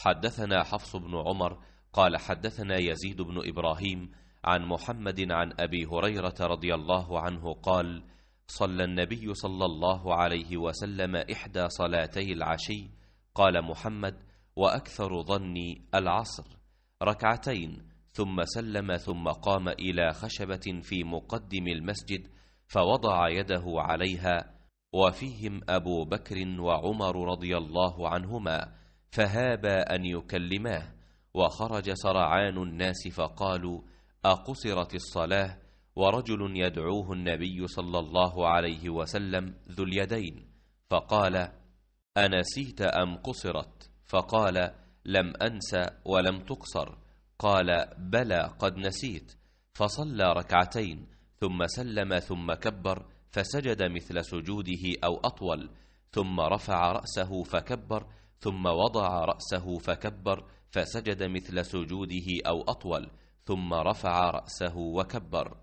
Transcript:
حدثنا حفص بن عمر قال حدثنا يزيد بن إبراهيم عن محمد عن أبي هريرة رضي الله عنه قال صلى النبي صلى الله عليه وسلم إحدى صلاتي العشي قال محمد وأكثر ظني العصر ركعتين ثم سلم ثم قام إلى خشبة في مقدم المسجد فوضع يده عليها وفيهم أبو بكر وعمر رضي الله عنهما فهابا أن يكلماه وخرج سرعان الناس فقالوا أقصرت الصلاة ورجل يدعوه النبي صلى الله عليه وسلم ذو اليدين فقال أنسيت أم قصرت فقال لم أنس ولم تقصر قال بلى قد نسيت فصلى ركعتين ثم سلم ثم كبر فسجد مثل سجوده أو أطول ثم رفع رأسه فكبر ثم وضع رأسه فكبر فسجد مثل سجوده أو أطول ثم رفع رأسه وكبر